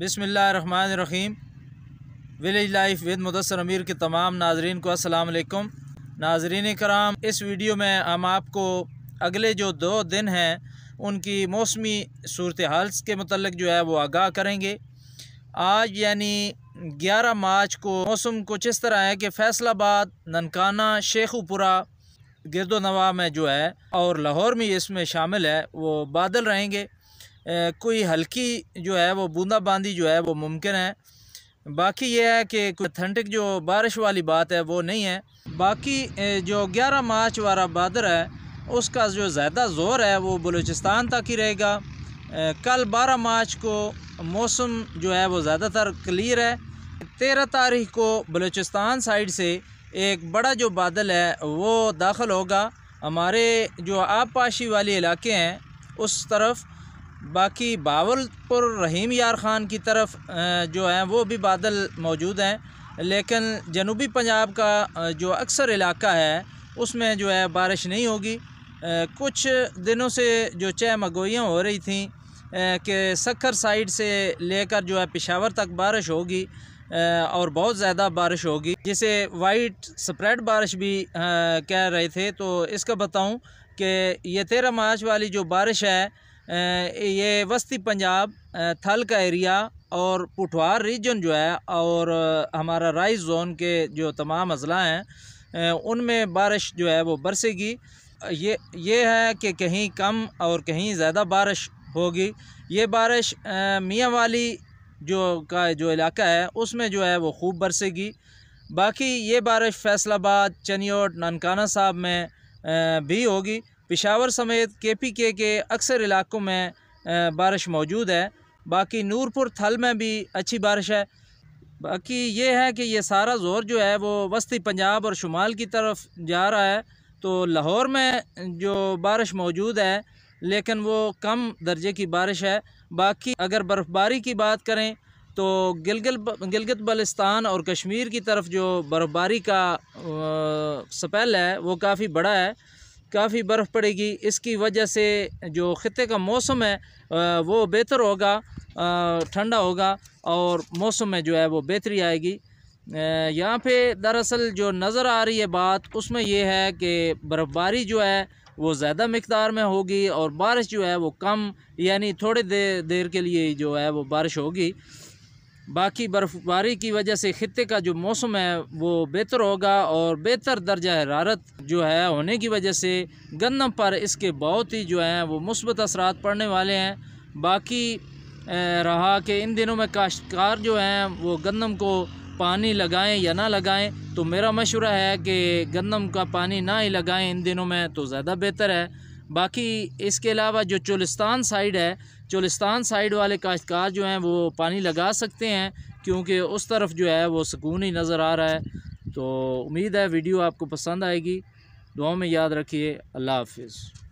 बसमीम village life with Mudassar अमीर के तमाम नाजरीन को असलकम नाजरीन कराम इस वीडियो में हम आपको अगले जो दो दिन हैं उनकी मौसमी सूरत हाल के मतलब जो है वो आगाह करेंगे आज यानी 11 मार्च को मौसम कुछ इस तरह है कि फैसलाबाद ननकाना शेखुपुरा गिरदोनवा में जो है और लाहौर में इसमें शामिल है वो बादल रहेंगे कोई हल्की जो है वो बूंदाबांदी जो है वो मुमकिन है बाकी ये है कि कोई अथेंटिक जो बारिश वाली बात है वो नहीं है बाकी जो ग्यारह मार्च वाला बादल है उसका जो ज़्यादा ज़ोर है वो बलूचिस्तान तक ही रहेगा कल बारह मार्च को मौसम जो है वो ज़्यादातर क्लियर है तेरह तारीख को बलूचिस्तान साइड से एक बड़ा जो बादल है वो दाखिल होगा हमारे जो आबपाशी वाले इलाके हैं उस तरफ बाकी बावलपुर रहीम यार ख़ान की तरफ जो है वो भी बादल मौजूद हैं लेकिन जनूबी पंजाब का जो अक्सर इलाका है उसमें जो है बारिश नहीं होगी कुछ दिनों से जो चह मगोइयाँ हो रही थी कि सखर साइड से लेकर जो है पिशावर तक बारिश होगी और बहुत ज़्यादा बारिश होगी जिसे वाइट स्प्रेड बारिश भी कह रहे थे तो इसका बताऊं कि ये तेरह मार्च वाली जो बारिश है ये वस्ती पंजाब थल का एरिया और पुठवार रीजन जो है और हमारा राइस जोन के जो तमाम अजला हैं उनमें बारिश जो है वो बरसेगी ये ये है कि कहीं कम और कहीं ज़्यादा बारिश होगी ये बारिश मियाँ वाली जो का जो इलाका है उसमें जो है वो खूब बरसेगी बाकी ये बारिश फैसलाबाद चनियोट ननकाना साहब में भी होगी पिशावर समेत के पी के के अक्सर इलाकों में बारिश मौजूद है बाकी नूरपुर थल में भी अच्छी बारिश है बाकी ये है कि ये सारा जोर जो है वो वस्ती पंजाब और शुमाल की तरफ जा रहा है तो लाहौर में जो बारिश मौजूद है लेकिन वो कम दर्जे की बारिश है बाकी अगर बर्फ़बारी की बात करें तो गिलगल गिलगित बलिस्तान और कश्मीर की तरफ जो बर्फ़बारी का स्पेल है वो काफ़ी बड़ा है काफ़ी बर्फ़ पड़ेगी इसकी वजह से जो ख़ते का मौसम है वो बेहतर होगा ठंडा होगा और मौसम में जो है वो बेहतरी आएगी यहाँ पे दरअसल जो नज़र आ रही है बात उसमें ये है कि बर्फ़बारी जो है वो ज़्यादा मकदार में होगी और बारिश जो है वो कम यानी थोड़े देर देर के लिए जो है वो बारिश होगी बाकी बर्फ़बारी की वजह से ख़त्े का जो मौसम है वो बेहतर होगा और बेहतर दर्जा हरारत जो है होने की वजह से गंदम पर इसके बहुत ही जो हैं वो मुस्बत असरा पड़ने वाले हैं बाकी रहा कि इन दिनों में काश्तकार जो हैं वो गंदम को पानी लगाएं या ना लगाएं तो मेरा मशवरा है कि गंदम का पानी ना ही लगाएं इन दिनों में तो ज़्यादा बेहतर है बाकी इसके अलावा जो चुलिस्तान साइड है चुलिस्तान साइड वाले काश्तकार जो हैं वो पानी लगा सकते हैं क्योंकि उस तरफ जो है वो सुकून ही नज़र आ रहा है तो उम्मीद है वीडियो आपको पसंद आएगी दुआ में याद रखिए अल्लाह हाफिज़